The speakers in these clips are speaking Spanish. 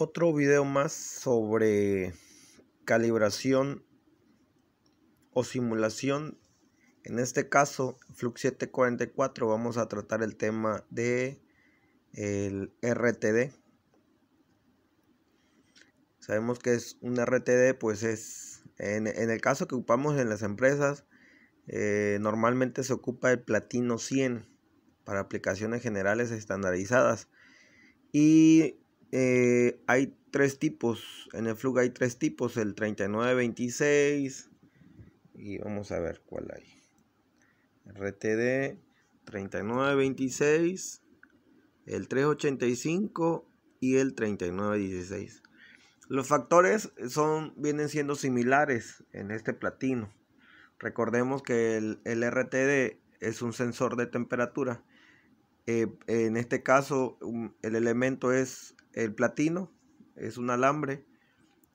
otro video más sobre calibración o simulación. En este caso, Flux 744, vamos a tratar el tema de el RTD. Sabemos que es un RTD, pues es en, el caso que ocupamos en las empresas, eh, normalmente se ocupa el platino 100 para aplicaciones generales estandarizadas. Y eh, hay tres tipos. En el Flug hay tres tipos: el 3926. Y vamos a ver cuál hay. RTD 3926, el 385 y el 3916. Los factores son, vienen siendo similares en este platino. Recordemos que el, RTD es un sensor de temperatura. Eh, en este caso, el elemento es el platino, es un alambre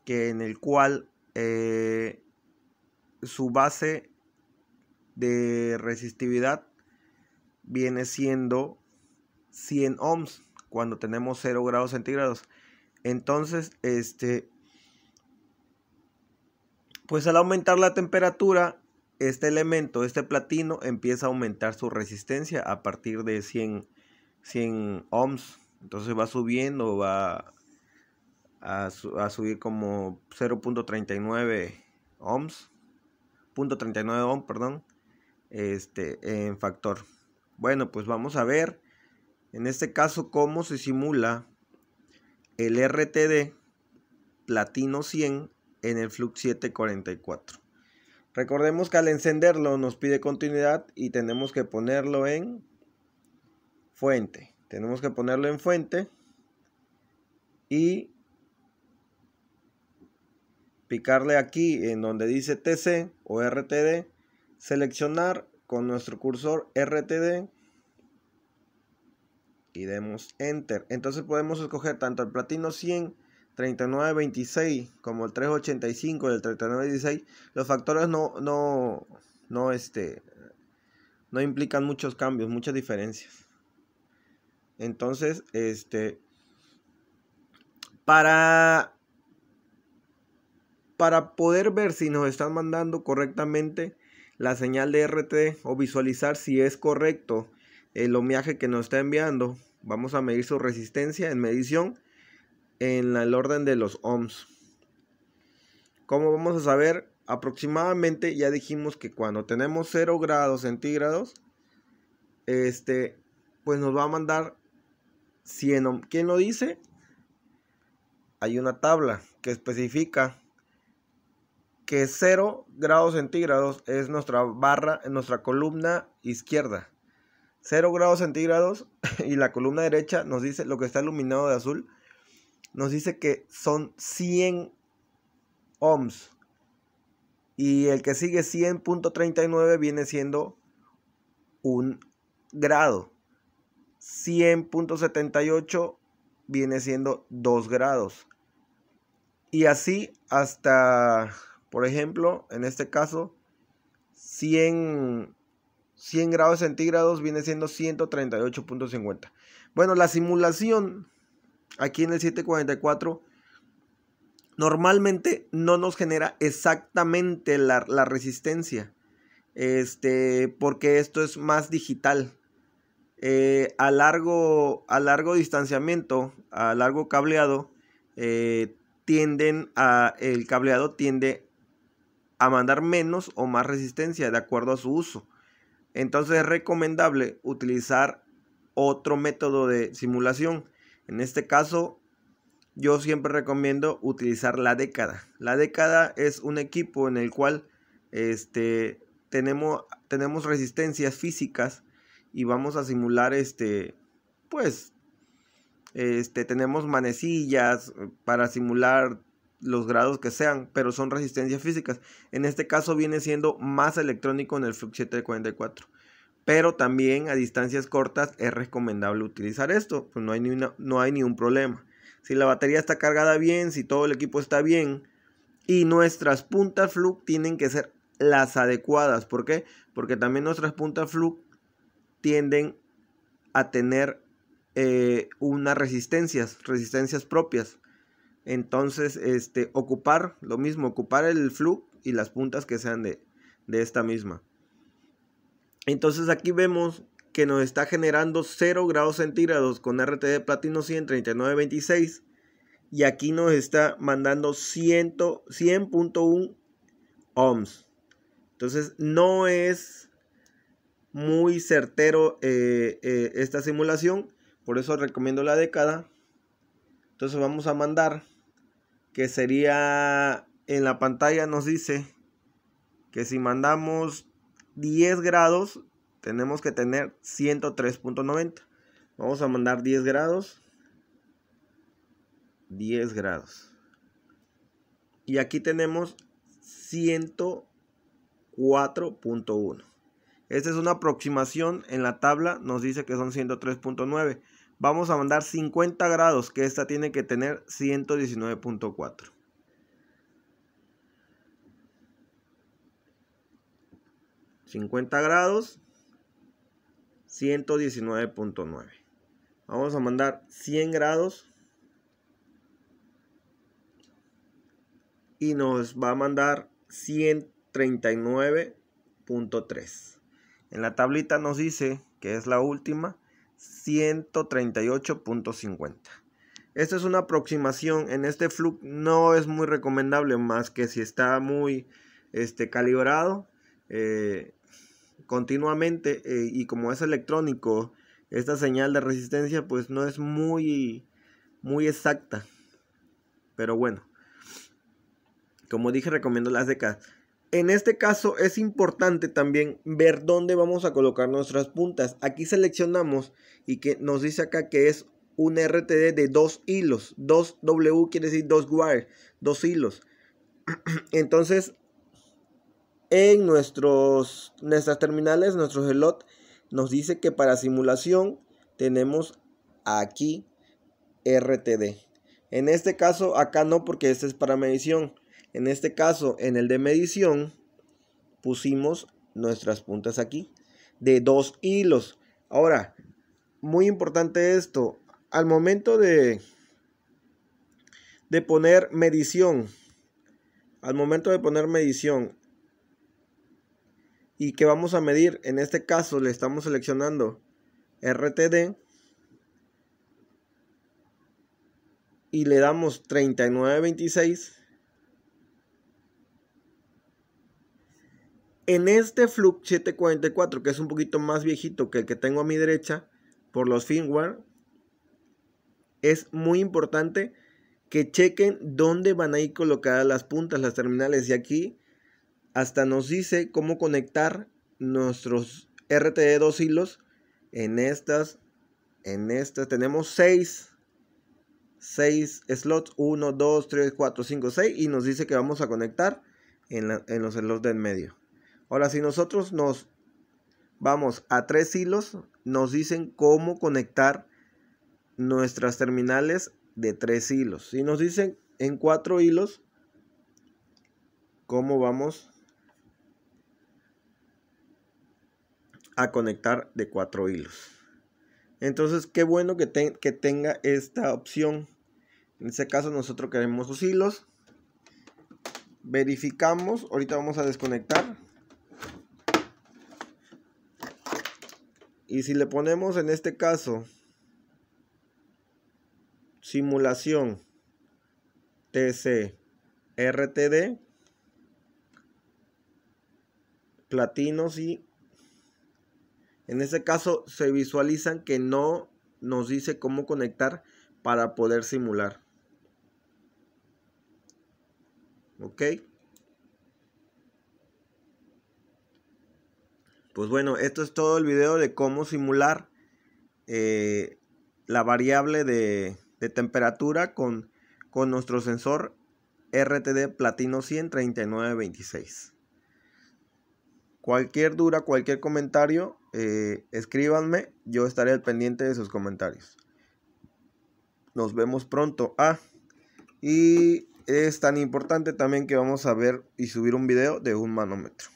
que en el cual eh, su base de resistividad viene siendo 100 ohms cuando tenemos 0 grados centígrados. Entonces, este, pues al aumentar la temperatura, este elemento, este platino, empieza a aumentar su resistencia a partir de 100 ohms. Entonces va subiendo, va a, subir como 0.39 ohms, 0.39 ohm, perdón, este, en factor. Bueno, pues vamos a ver en este caso cómo se simula el RTD platino 100 en el flux 744. Recordemos que al encenderlo nos pide continuidad y tenemos que ponerlo en fuente tenemos que ponerlo en fuente y picarle aquí en donde dice TC o RTD, seleccionar con nuestro cursor RTD y demos Enter. Entonces podemos escoger tanto el platino 100, 3926 como el 385 del 3916. Los factores no, no, no, este, no implican muchos cambios, muchas diferencias. Entonces, este, para, para poder ver si nos están mandando correctamente la señal de RT o visualizar si es correcto el ohmiaje que nos está enviando, vamos a medir su resistencia en medición en el orden de los ohms. Como vamos a saber, aproximadamente ya dijimos que cuando tenemos 0 grados centígrados, este, pues nos va a mandar ¿Quién lo dice? Hay una tabla que especifica que 0 grados centígrados es nuestra barra, nuestra columna izquierda. 0 grados centígrados y la columna derecha nos dice, lo que está iluminado de azul, nos dice que son 100 ohms. Y el que sigue 100.39 viene siendo un grado. 100.78 viene siendo 2 grados. Y así hasta, por ejemplo, en este caso, 100, 100 grados centígrados viene siendo 138.50. Bueno, la simulación aquí en el 744 normalmente no nos genera exactamente la, la resistencia. Este, porque esto es más digital. Eh, a, largo, a largo distanciamiento, a largo cableado, eh, tienden a, el cableado tiende a mandar menos o más resistencia de acuerdo a su uso. Entonces es recomendable utilizar otro método de simulación. En este caso, yo siempre recomiendo utilizar la década. La década es un equipo en el cual este, tenemos, tenemos resistencias físicas y vamos a simular este, pues, este, tenemos manecillas eh, para simular los grados que sean, pero son resistencias físicas. En este caso viene siendo más electrónico en el Flux 744. Pero también a distancias cortas es recomendable utilizar esto, pues no hay, ningún no hay problema. Si la batería está cargada bien, si todo el equipo está bien, y nuestras puntas flux tienen que ser las adecuadas. ¿Por qué? Porque también nuestras puntas flux tienden a tener eh, unas resistencias, resistencias propias. Entonces, este, ocupar lo mismo, ocupar el flu y las puntas que sean de, de esta misma. Entonces aquí vemos que nos está generando 0 grados centígrados con RT de platino 100, 26. Y aquí nos está mandando 100.1 ohms. Entonces no es muy certero eh, eh, esta simulación. Por eso recomiendo la década. Entonces vamos a mandar. Que sería en la pantalla nos dice que si mandamos 10 grados tenemos que tener 103.90. Vamos a mandar 10 grados. 10 grados. Y aquí tenemos 104.1. Esta es una aproximación en la tabla, nos dice que son 103.9. Vamos a mandar 50 grados, que esta tiene que tener 119.4. ...50 grados... ...119.9... ...vamos a mandar 100 grados... ...y nos va a mandar 139.3... En la tablita nos dice que es la última, 138.50. Esta es una aproximación, en este flux no es muy recomendable más que si está muy este, calibrado eh, continuamente eh, y como es electrónico, esta señal de resistencia pues no es muy, muy exacta. Pero bueno, como dije recomiendo las de en este caso es importante también ver dónde vamos a colocar nuestras puntas. Aquí seleccionamos y que nos dice acá que es un RTD de dos hilos. 2W quiere decir dos wire, dos hilos. Entonces, en nuestros, nuestras terminales, nuestro gelot, nos dice que para simulación tenemos aquí RTD. En este caso, acá no porque este es para medición. En este caso, en el de medición, pusimos nuestras puntas aquí de dos hilos. Ahora, muy importante esto, al momento de, de poner medición, al momento de poner medición y que vamos a medir, en este caso le estamos seleccionando RTD y le damos 3926 En este Fluke 744, que es un poquito más viejito que el que tengo a mi derecha, por los firmware, es muy importante que chequen dónde van a ir colocadas las puntas, las terminales. Y aquí hasta nos dice cómo conectar nuestros RTD dos hilos en estas. En tenemos seis slots, 1, 2, 3, 4, 5, 6 y nos dice que vamos a conectar en, en los slots del medio. Ahora, si nosotros nos vamos a tres hilos, nos dicen cómo conectar nuestras terminales de tres hilos. Si nos dicen en cuatro hilos, cómo vamos a conectar de cuatro hilos. Entonces, qué bueno que, tenga esta opción. En este caso, nosotros queremos los hilos. Verificamos. Ahorita vamos a desconectar. Y si le ponemos en este caso simulación TC RTD, platinos y en este caso se visualizan que no nos dice cómo conectar para poder simular. ¿Ok? Pues bueno, esto es todo el video de cómo simular eh, la variable de, temperatura con, con, nuestro sensor RTD Platino 100 3926. Cualquier duda, cualquier comentario, eh, escríbanme, yo estaré al pendiente de sus comentarios. Nos vemos pronto. Ah, y es tan importante también que vamos a ver y subir un video de un manómetro.